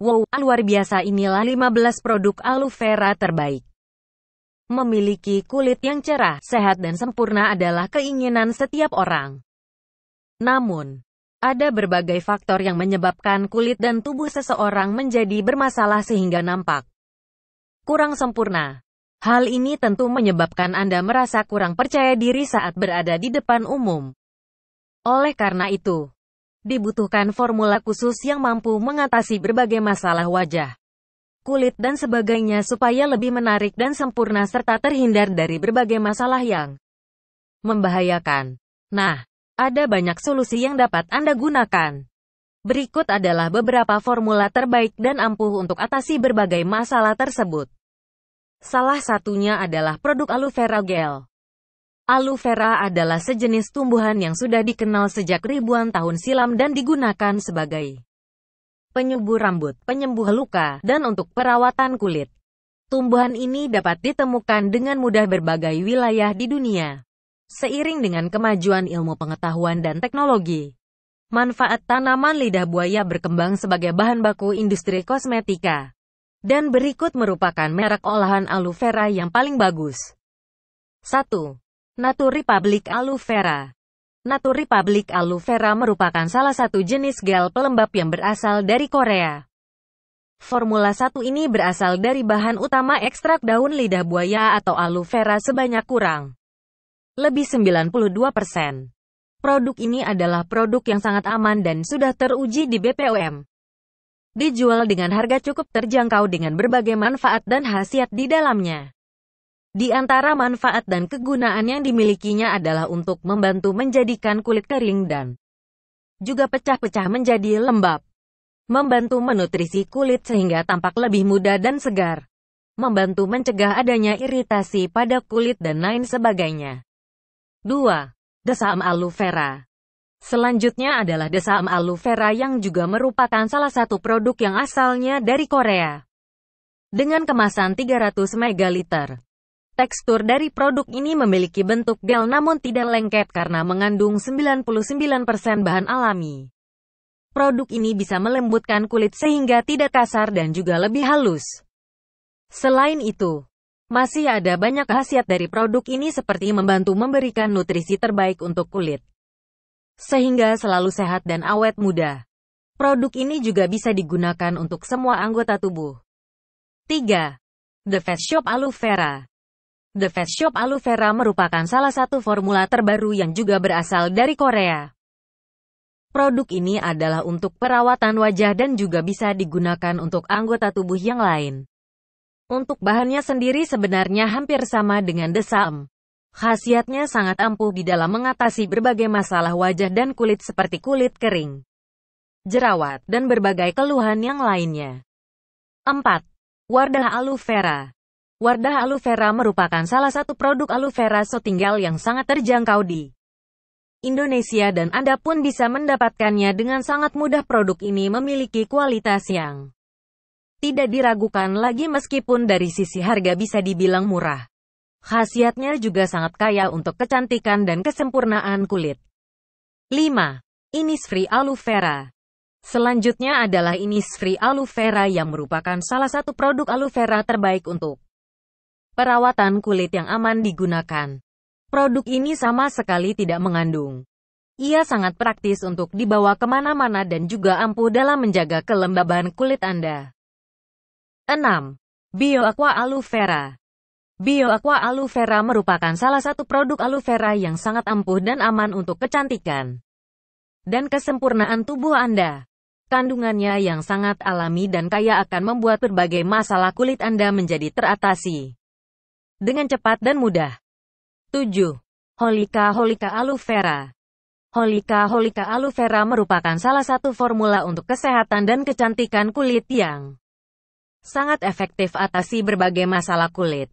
Wow, luar biasa inilah 15 produk aloe vera terbaik. Memiliki kulit yang cerah, sehat dan sempurna adalah keinginan setiap orang. Namun, ada berbagai faktor yang menyebabkan kulit dan tubuh seseorang menjadi bermasalah sehingga nampak kurang sempurna. Hal ini tentu menyebabkan Anda merasa kurang percaya diri saat berada di depan umum. Oleh karena itu, Dibutuhkan formula khusus yang mampu mengatasi berbagai masalah wajah, kulit dan sebagainya supaya lebih menarik dan sempurna serta terhindar dari berbagai masalah yang membahayakan. Nah, ada banyak solusi yang dapat Anda gunakan. Berikut adalah beberapa formula terbaik dan ampuh untuk atasi berbagai masalah tersebut. Salah satunya adalah produk aloe vera gel. Aloe vera adalah sejenis tumbuhan yang sudah dikenal sejak ribuan tahun silam dan digunakan sebagai penyubur rambut, penyembuh luka, dan untuk perawatan kulit. Tumbuhan ini dapat ditemukan dengan mudah berbagai wilayah di dunia. Seiring dengan kemajuan ilmu pengetahuan dan teknologi, manfaat tanaman lidah buaya berkembang sebagai bahan baku industri kosmetika. Dan berikut merupakan merek olahan aloe vera yang paling bagus. 1. Naturi Public Aloe Vera Naturi Public Aloe Vera merupakan salah satu jenis gel pelembab yang berasal dari Korea. Formula 1 ini berasal dari bahan utama ekstrak daun lidah buaya atau aloe vera sebanyak kurang lebih 92%. Produk ini adalah produk yang sangat aman dan sudah teruji di BPOM. Dijual dengan harga cukup terjangkau dengan berbagai manfaat dan khasiat di dalamnya. Di antara manfaat dan kegunaan yang dimilikinya adalah untuk membantu menjadikan kulit kering dan juga pecah-pecah menjadi lembab. Membantu menutrisi kulit sehingga tampak lebih muda dan segar. Membantu mencegah adanya iritasi pada kulit dan lain sebagainya. 2. Desam aloe vera. Selanjutnya adalah desam aloe vera yang juga merupakan salah satu produk yang asalnya dari Korea. Dengan kemasan 300 ml, Tekstur dari produk ini memiliki bentuk gel namun tidak lengket karena mengandung 99% bahan alami. Produk ini bisa melembutkan kulit sehingga tidak kasar dan juga lebih halus. Selain itu, masih ada banyak khasiat dari produk ini seperti membantu memberikan nutrisi terbaik untuk kulit. Sehingga selalu sehat dan awet muda. Produk ini juga bisa digunakan untuk semua anggota tubuh. 3. The Face Shop Aloe Vera The Face Shop Aloe Vera merupakan salah satu formula terbaru yang juga berasal dari Korea. Produk ini adalah untuk perawatan wajah dan juga bisa digunakan untuk anggota tubuh yang lain. Untuk bahannya sendiri sebenarnya hampir sama dengan desam. Khasiatnya sangat ampuh di dalam mengatasi berbagai masalah wajah dan kulit seperti kulit kering, jerawat, dan berbagai keluhan yang lainnya. 4. Wardah Aloe Vera Wardah aloe vera merupakan salah satu produk aloe vera tinggal yang sangat terjangkau di Indonesia dan Anda pun bisa mendapatkannya dengan sangat mudah. Produk ini memiliki kualitas yang tidak diragukan lagi meskipun dari sisi harga bisa dibilang murah. Khasiatnya juga sangat kaya untuk kecantikan dan kesempurnaan kulit. 5. Innisfree Aloe Vera Selanjutnya adalah Innisfree Aloe Vera yang merupakan salah satu produk aloe vera terbaik untuk Perawatan kulit yang aman digunakan. Produk ini sama sekali tidak mengandung. Ia sangat praktis untuk dibawa kemana-mana dan juga ampuh dalam menjaga kelembaban kulit Anda. 6. Aqua Aloe Vera Bio Aqua Aloe Vera merupakan salah satu produk aloe vera yang sangat ampuh dan aman untuk kecantikan dan kesempurnaan tubuh Anda. Kandungannya yang sangat alami dan kaya akan membuat berbagai masalah kulit Anda menjadi teratasi dengan cepat dan mudah. 7. Holika Holika Aloe Vera Holika Holika Aloe Vera merupakan salah satu formula untuk kesehatan dan kecantikan kulit yang sangat efektif atasi berbagai masalah kulit.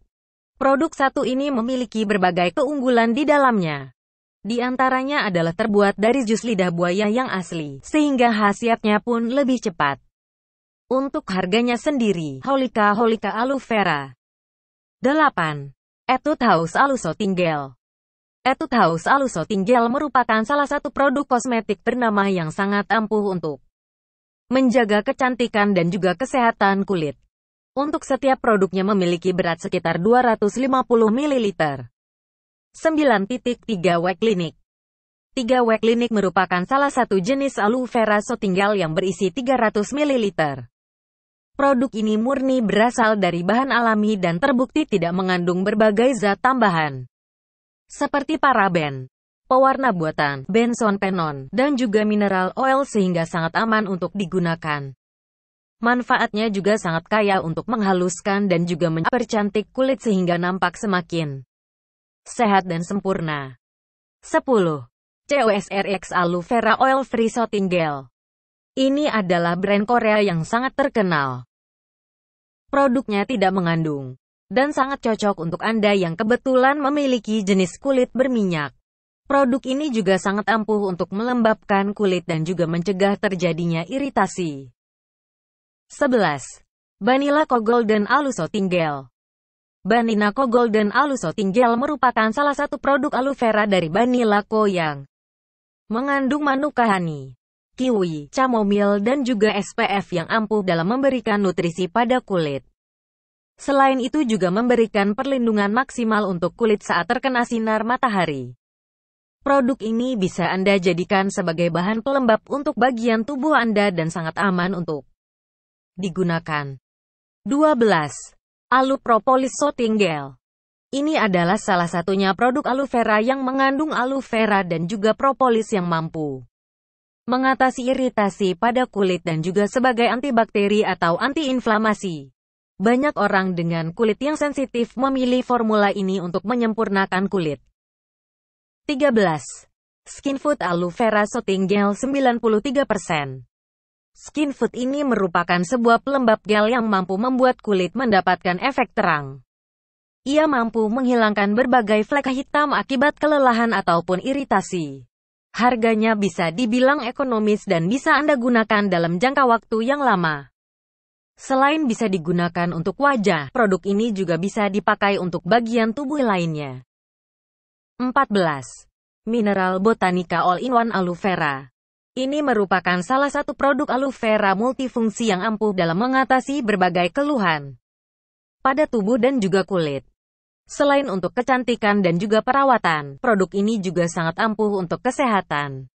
Produk satu ini memiliki berbagai keunggulan di dalamnya. Di antaranya adalah terbuat dari jus lidah buaya yang asli, sehingga khasiatnya pun lebih cepat. Untuk harganya sendiri, Holika Holika Aloe Vera 8. Etude House Aluso tinggel Etude House Aluso tinggel merupakan salah satu produk kosmetik bernama yang sangat ampuh untuk menjaga kecantikan dan juga kesehatan kulit. Untuk setiap produknya memiliki berat sekitar 250 ml. 9.3 W Clinic 3 W Clinic merupakan salah satu jenis aloe vera sotinggal yang berisi 300 ml. Produk ini murni berasal dari bahan alami dan terbukti tidak mengandung berbagai zat tambahan. Seperti paraben, pewarna buatan, benson penon, dan juga mineral oil sehingga sangat aman untuk digunakan. Manfaatnya juga sangat kaya untuk menghaluskan dan juga mempercantik kulit sehingga nampak semakin sehat dan sempurna. 10. COSRX Aloe Vera Oil Free Shooting Gel ini adalah brand Korea yang sangat terkenal. Produknya tidak mengandung dan sangat cocok untuk Anda yang kebetulan memiliki jenis kulit berminyak. Produk ini juga sangat ampuh untuk melembabkan kulit dan juga mencegah terjadinya iritasi. 11. Vanilla Co Golden Aluso Gel. Vanilla Co Golden Aluso Gel merupakan salah satu produk aloe vera dari Vanilla Co yang mengandung manuka honey kiwi, chamomile, dan juga SPF yang ampuh dalam memberikan nutrisi pada kulit. Selain itu juga memberikan perlindungan maksimal untuk kulit saat terkena sinar matahari. Produk ini bisa Anda jadikan sebagai bahan pelembab untuk bagian tubuh Anda dan sangat aman untuk digunakan. 12. Alu Propolis Soothing Gel Ini adalah salah satunya produk aloe vera yang mengandung aloe vera dan juga propolis yang mampu mengatasi iritasi pada kulit dan juga sebagai antibakteri atau antiinflamasi. Banyak orang dengan kulit yang sensitif memilih formula ini untuk menyempurnakan kulit. 13. Skin Food Aloe Vera Soothing Gel 93%. Skin Food ini merupakan sebuah pelembab gel yang mampu membuat kulit mendapatkan efek terang. Ia mampu menghilangkan berbagai flek hitam akibat kelelahan ataupun iritasi. Harganya bisa dibilang ekonomis dan bisa Anda gunakan dalam jangka waktu yang lama. Selain bisa digunakan untuk wajah, produk ini juga bisa dipakai untuk bagian tubuh lainnya. 14. Mineral Botanica All-in-One Aloe Vera Ini merupakan salah satu produk aloe vera multifungsi yang ampuh dalam mengatasi berbagai keluhan pada tubuh dan juga kulit. Selain untuk kecantikan dan juga perawatan, produk ini juga sangat ampuh untuk kesehatan.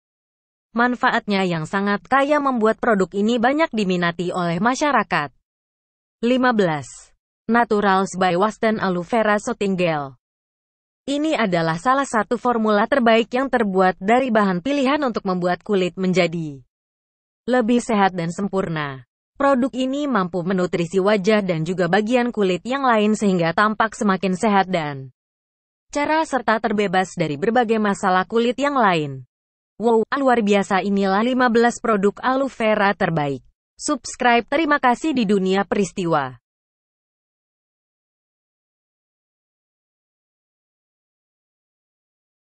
Manfaatnya yang sangat kaya membuat produk ini banyak diminati oleh masyarakat. 15. Naturals by Wasten Aloe Vera Soothing Gel Ini adalah salah satu formula terbaik yang terbuat dari bahan pilihan untuk membuat kulit menjadi lebih sehat dan sempurna. Produk ini mampu menutrisi wajah dan juga bagian kulit yang lain sehingga tampak semakin sehat dan cara serta terbebas dari berbagai masalah kulit yang lain. Wow, luar biasa inilah 15 produk aloe vera terbaik. Subscribe terima kasih di dunia peristiwa.